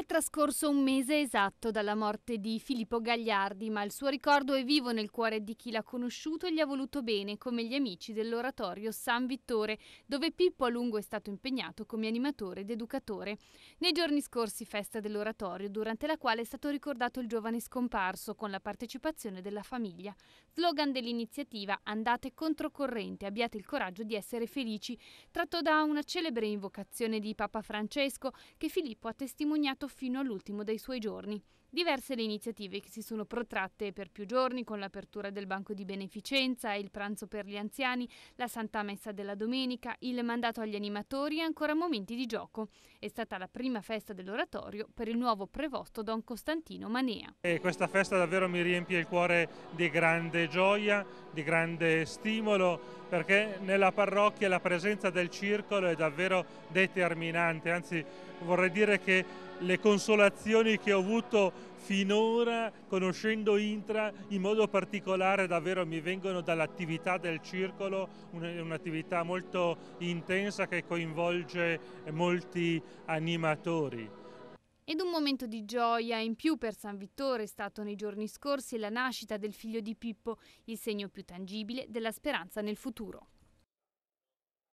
È trascorso un mese esatto dalla morte di Filippo Gagliardi, ma il suo ricordo è vivo nel cuore di chi l'ha conosciuto e gli ha voluto bene, come gli amici dell'oratorio San Vittore, dove Pippo a lungo è stato impegnato come animatore ed educatore. Nei giorni scorsi festa dell'oratorio, durante la quale è stato ricordato il giovane scomparso con la partecipazione della famiglia. Slogan dell'iniziativa Andate controcorrente, abbiate il coraggio di essere felici, tratto da una celebre invocazione di Papa Francesco che Filippo ha testimoniato fino all'ultimo dei suoi giorni. Diverse le iniziative che si sono protratte per più giorni con l'apertura del banco di beneficenza, il pranzo per gli anziani, la Santa Messa della domenica, il mandato agli animatori e ancora momenti di gioco. È stata la prima festa dell'oratorio per il nuovo prevosto Don Costantino Manea. E questa festa davvero mi riempie il cuore di grande gioia, di grande stimolo perché nella parrocchia la presenza del circolo è davvero determinante, anzi vorrei dire che le consolazioni che ho avuto finora conoscendo Intra in modo particolare davvero mi vengono dall'attività del circolo, un'attività molto intensa che coinvolge molti animatori. Ed un momento di gioia in più per San Vittore è stato nei giorni scorsi la nascita del figlio di Pippo, il segno più tangibile della speranza nel futuro.